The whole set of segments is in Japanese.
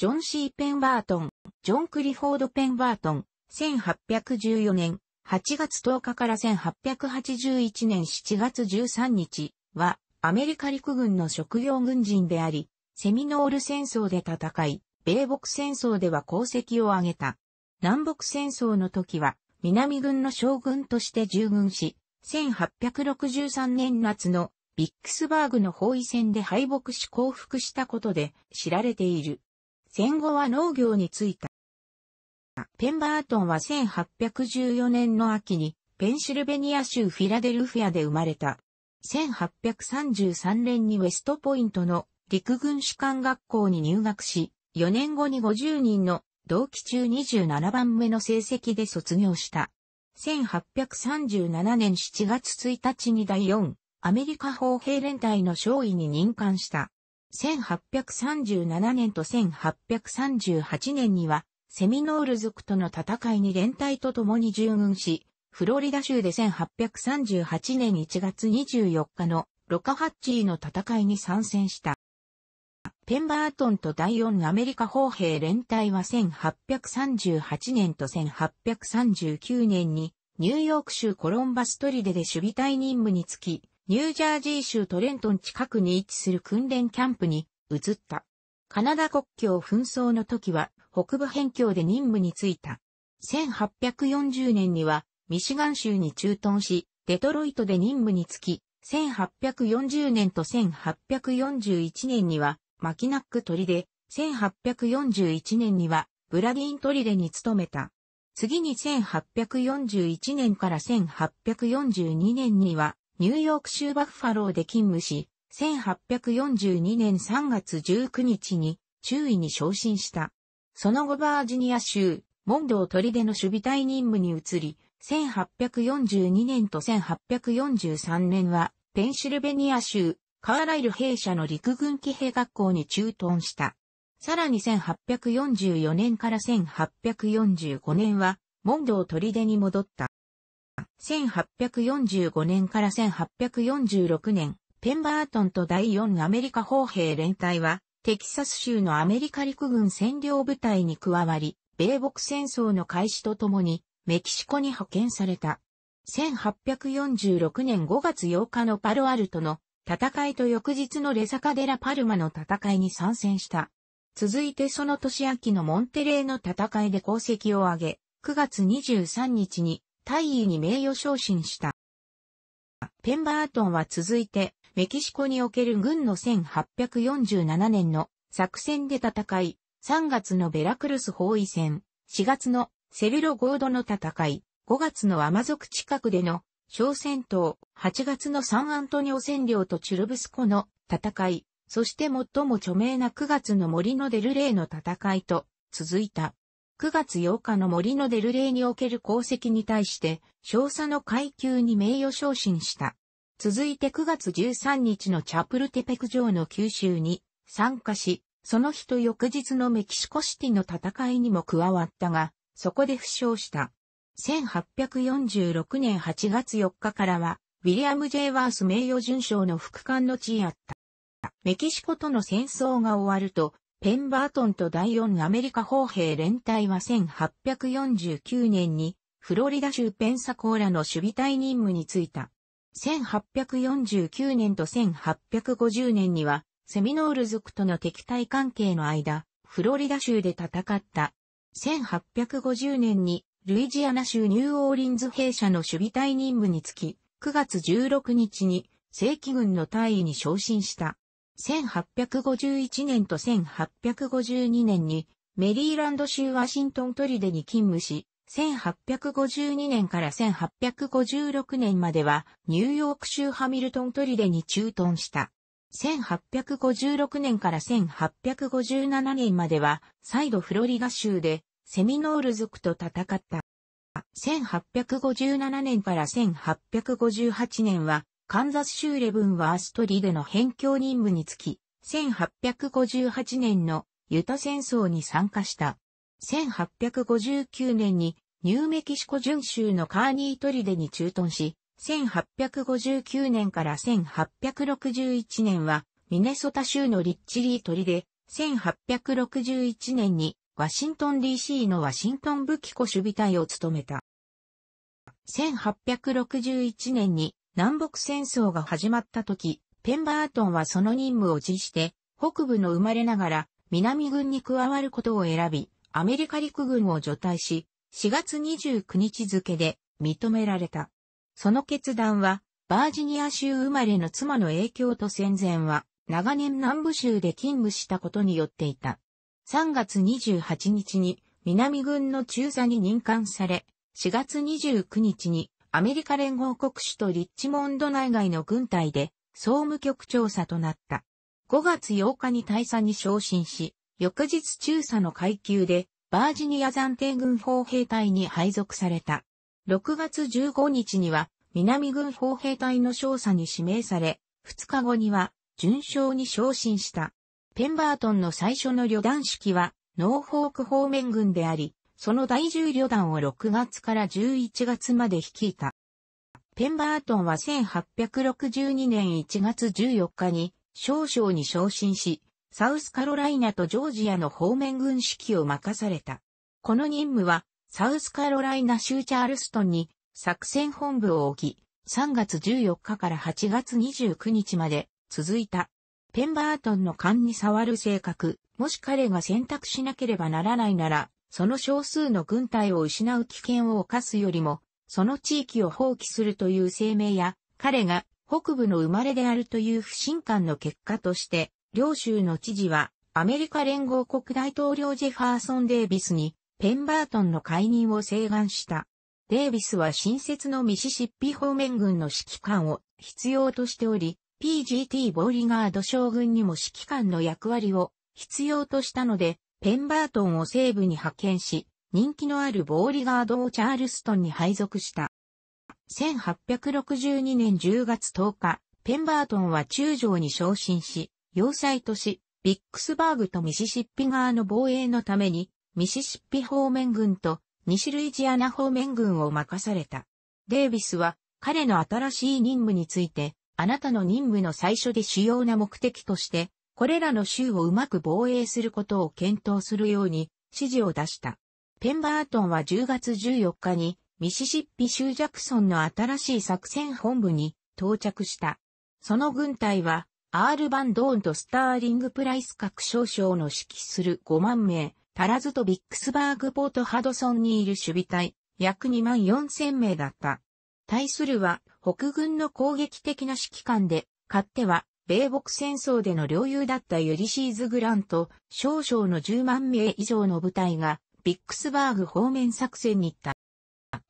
ジョン・シー・ペンバートン、ジョン・クリフォード・ペンバートン、1814年8月10日から1881年7月13日は、アメリカ陸軍の職業軍人であり、セミノール戦争で戦い、米北戦争では功績を挙げた。南北戦争の時は、南軍の将軍として従軍し、1863年夏のビックスバーグの包囲戦で敗北し降伏したことで知られている。戦後は農業に就いた。ペンバートンは1814年の秋にペンシルベニア州フィラデルフィアで生まれた。1833年にウェストポイントの陸軍士官学校に入学し、4年後に50人の同期中27番目の成績で卒業した。1837年7月1日に第4アメリカ砲兵連隊の少尉に任官した。1837年と1838年には、セミノール族との戦いに連隊と共に従軍し、フロリダ州で1838年1月24日のロカハッチーの戦いに参戦した。ペンバートンと第4アメリカ砲兵連隊は1838年と1839年にニューヨーク州コロンバストリデで守備隊任務につき、ニュージャージー州トレントン近くに位置する訓練キャンプに移った。カナダ国境紛争の時は北部辺境で任務に就いた。1840年にはミシガン州に駐屯し、デトロイトで任務に就き、1840年と1841年にはマキナック砦で、1841年にはブラディン砦に勤めた。次に1841年から1842年にはニューヨーク州バッファローで勤務し、1842年3月19日に中尉に昇進した。その後バージニア州、モンドり出の守備隊任務に移り、1842年と1843年は、ペンシルベニア州、カーライル兵舎の陸軍騎兵学校に駐屯した。さらに1844年から1845年は、モンドり出に戻った。1845年から1846年、ペンバートンと第4アメリカ砲兵連隊は、テキサス州のアメリカ陸軍占領部隊に加わり、米北戦争の開始とともに、メキシコに派遣された。1846年5月8日のパロアルトの戦いと翌日のレサカデラ・パルマの戦いに参戦した。続いてその年秋のモンテレーの戦いで功績を挙げ、9月23日に大尉に名誉昇進した。ペンバートンは続いて、メキシコにおける軍の1847年の作戦で戦い、3月のベラクルス包囲戦、4月のセルロゴードの戦い、5月のアマゾク近くでの小戦闘、8月のサンアントニオ占領とチュルブスコの戦い、そして最も著名な9月の森のデルレイの戦いと続いた。9月8日の森のデルレイにおける功績に対して、少佐の階級に名誉昇進した。続いて9月13日のチャプルテペク城の九州に参加し、その日と翌日のメキシコシティの戦いにも加わったが、そこで負傷した。1846年8月4日からは、ウィリアム・ジェイワース名誉准将の副官の地位あった。メキシコとの戦争が終わると、ペンバートンと第4アメリカ砲兵連隊は1849年にフロリダ州ペンサコーラの守備隊任務に就いた。1849年と1850年にはセミノール族との敵対関係の間、フロリダ州で戦った。1850年にルイジアナ州ニューオーリンズ兵舎の守備隊任務に就き、9月16日に正規軍の大尉に昇進した。1851年と1852年にメリーランド州ワシントントリデに勤務し、1852年から1856年まではニューヨーク州ハミルトントリデに駐屯した。1856年から1857年までは再度フロリダ州でセミノール族と戦った。1857年から1858年はカンザス州レブンはアストリでの辺境任務につき、1858年のユタ戦争に参加した。1859年にニューメキシコ準州のカーニートリデに駐屯し、1859年から1861年はミネソタ州のリッチリートリデ、1861年にワシントン DC のワシントン武器庫守備隊を務めた。1861年に南北戦争が始まった時、ペンバートンはその任務を辞して、北部の生まれながら南軍に加わることを選び、アメリカ陸軍を除隊し、4月29日付で認められた。その決断は、バージニア州生まれの妻の影響と戦前は、長年南部州で勤務したことによっていた。3月28日に南軍の中佐に任官され、4月29日にアメリカ連合国首都リッチモンド内外の軍隊で総務局調査となった。5月8日に大佐に昇進し、翌日中佐の階級でバージニア暫定軍砲兵隊に配属された。6月15日には南軍砲兵隊の少佐に指名され、2日後には順将に昇進した。ペンバートンの最初の旅団式はノーフォーク方面軍であり、その第10旅団を6月から11月まで率いた。ペンバートンは1862年1月14日に少将に昇進し、サウスカロライナとジョージアの方面軍指揮を任された。この任務は、サウスカロライナ州チャールストンに作戦本部を置き、3月14日から8月29日まで続いた。ペンバートンの勘に触る性格、もし彼が選択しなければならないなら、その少数の軍隊を失う危険を犯すよりも、その地域を放棄するという声明や、彼が北部の生まれであるという不信感の結果として、両州の知事は、アメリカ連合国大統領ジェファーソン・デイビスに、ペンバートンの解任を請願した。デイビスは新設のミシシッピ方面軍の指揮官を必要としており、PGT ボーリガード将軍にも指揮官の役割を必要としたので、ペンバートンを西部に派遣し、人気のあるボーリガードをチャールストンに配属した。1862年10月10日、ペンバートンは中将に昇進し、要塞都市、ビックスバーグとミシシッピ側の防衛のために、ミシシッピ方面軍と西ルイジアナ方面軍を任された。デイビスは彼の新しい任務について、あなたの任務の最初で主要な目的として、これらの州をうまく防衛することを検討するように指示を出した。ペンバートンは10月14日にミシシッピ州ジャクソンの新しい作戦本部に到着した。その軍隊はアール・バンドーンとスターリング・プライス各少将の指揮する5万名、足らずとビックスバーグ・ポート・ハドソンにいる守備隊、約2万4千名だった。対するは、北軍の攻撃的な指揮官で、勝手は、米国戦争での領有だったユリシーズ・グラント、少々の10万名以上の部隊が、ビックスバーグ方面作戦に行った。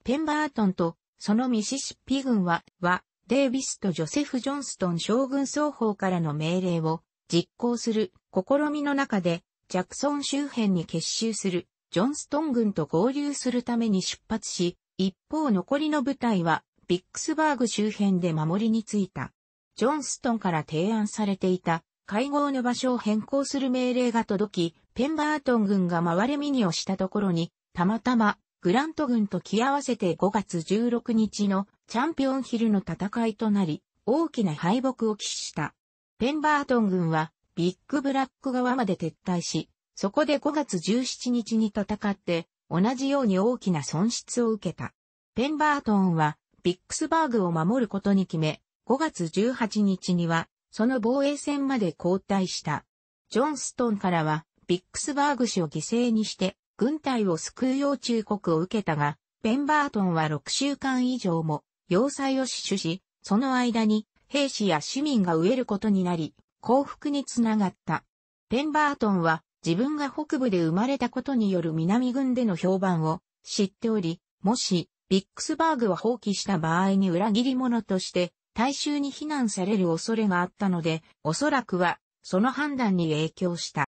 ペンバートンと、そのミシシッピ軍は、は、デイビスとジョセフ・ジョンストン将軍双方からの命令を実行する試みの中で、ジャクソン周辺に結集するジョンストン軍と合流するために出発し、一方残りの部隊はビックスバーグ周辺で守りについた。ジョンストンから提案されていた会合の場所を変更する命令が届き、ペンバートン軍が回れニをしたところに、たまたまグラント軍と気合わせて5月16日のチャンピオンヒルの戦いとなり、大きな敗北を喫した。ペンバートン軍はビッグブラック側まで撤退し、そこで5月17日に戦って、同じように大きな損失を受けた。ペンバートンはビックスバーグを守ることに決め、5月18日には、その防衛戦まで交代した。ジョンストンからは、ビックスバーグ氏を犠牲にして、軍隊を救うよう忠告を受けたが、ペンバートンは6週間以上も、要塞を死守し、その間に、兵士や市民が飢えることになり、降伏につながった。ペンバートンは、自分が北部で生まれたことによる南軍での評判を知っており、もし、ビックスバーグを放棄した場合に裏切り者として大衆に非難される恐れがあったので、おそらくは、その判断に影響した。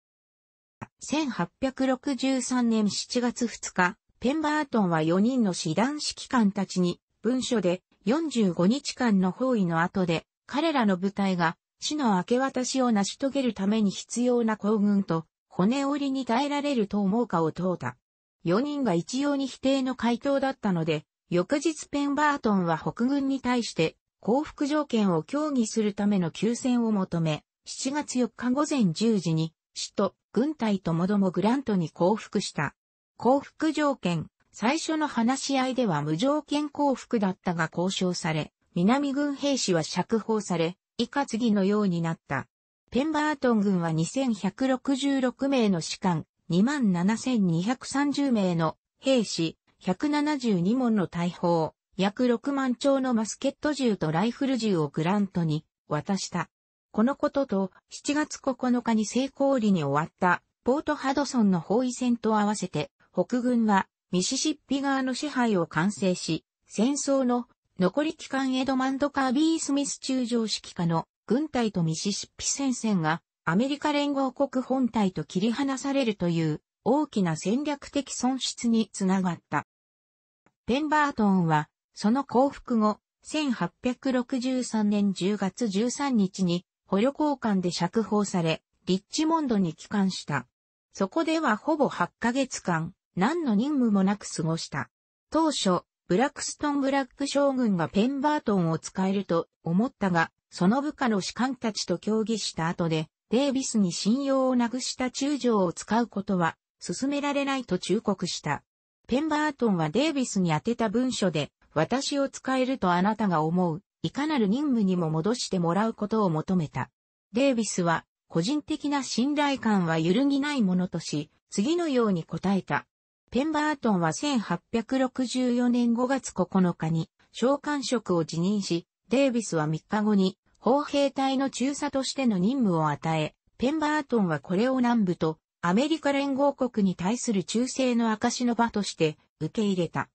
1863年7月2日、ペンバートンは4人の師団指揮官たちに、文書で45日間の包囲の後で、彼らの部隊が死の明け渡しを成し遂げるために必要な行軍と、骨折りに耐えられると思うかを問うた。4人が一様に否定の回答だったので、翌日ペンバートンは北軍に対して降伏条件を協議するための休戦を求め、7月4日午前10時に、首都、軍隊ともどもグラントに降伏した。降伏条件、最初の話し合いでは無条件降伏だったが交渉され、南軍兵士は釈放され、以下次のようになった。ペンバートン軍は2166名の士官、27,230名の兵士、172門の大砲、約6万丁のマスケット銃とライフル銃をグラントに渡した。このことと7月9日に成功裏に終わったポートハドソンの包囲戦と合わせて北軍はミシシッピ側の支配を完成し、戦争の残り期間エドマンド・カービー・スミス中将指揮下の軍隊とミシシッピ戦線がアメリカ連合国本体と切り離されるという大きな戦略的損失につながった。ペンバートンはその降伏後、1863年10月13日に捕虜交換で釈放され、リッチモンドに帰還した。そこではほぼ8ヶ月間、何の任務もなく過ごした。当初、ブラックストンブラック将軍がペンバートンを使えると思ったが、その部下の士官たちと協議した後で、デイビスに信用をなくした中将を使うことは、進められないと忠告した。ペンバートンはデイビスに宛てた文書で、私を使えるとあなたが思う、いかなる任務にも戻してもらうことを求めた。デイビスは、個人的な信頼感は揺るぎないものとし、次のように答えた。ペンバートンは1864年5月9日に、召喚職を辞任し、デイビスは3日後に、砲兵隊の中佐としての任務を与え、ペンバートンはこれを南部とアメリカ連合国に対する忠誠の証の場として受け入れた。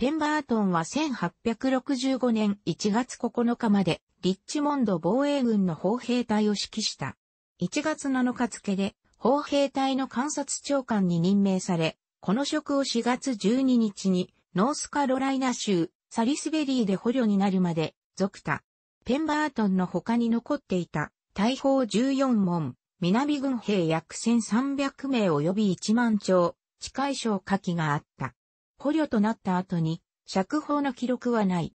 ペンバートンは1865年1月9日まで、リッチモンド防衛軍の砲兵隊を指揮した。1月7日付で、砲兵隊の監察長官に任命され、この職を4月12日に、ノースカロライナ州、サリスベリーで捕虜になるまで、続た。ペンバートンの他に残っていた、大砲14門、南軍兵約1300名及び1万丁、近い小火器があった。捕虜となった後に、釈放の記録はない。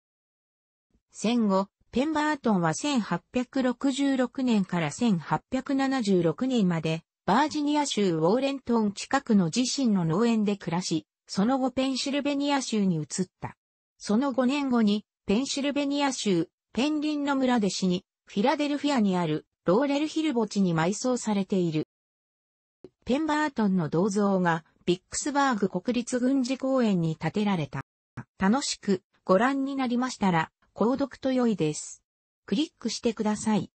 戦後、ペンバートンは1866年から1876年まで、バージニア州ウォーレントン近くの自身の農園で暮らし、その後ペンシルベニア州に移った。その5年後に、ペンシルベニア州、ペンリンの村で死に、フィラデルフィアにあるローレルヒル墓地に埋葬されている。ペンバートンの銅像がビックスバーグ国立軍事公園に建てられた。楽しくご覧になりましたら、購読と良いです。クリックしてください。